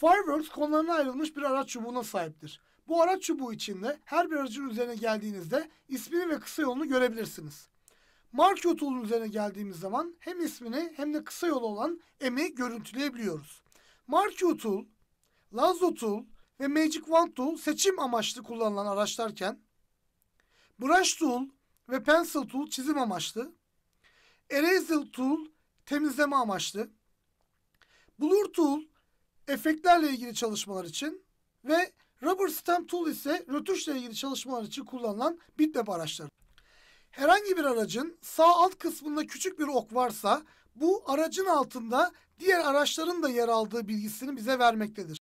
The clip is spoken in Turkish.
Fireworks konularına ayrılmış bir araç çubuğuna sahiptir. Bu araç çubuğu içinde her bir aracın üzerine geldiğinizde ismini ve kısa yolunu görebilirsiniz. Marki tool'un üzerine geldiğimiz zaman hem ismini hem de kısa yolu olan M'i görüntüleyebiliyoruz. Marki tool, Lazo tool ve Magic Wand tool seçim amaçlı kullanılan araçlarken Brush tool ve Pencil tool çizim amaçlı, Eraser tool temizleme amaçlı, Blur tool efektlerle ilgili çalışmalar için ve rubber stamp tool ise rötuşla ilgili çalışmalar için kullanılan bitmap araçları. Herhangi bir aracın sağ alt kısmında küçük bir ok varsa bu aracın altında diğer araçların da yer aldığı bilgisini bize vermektedir.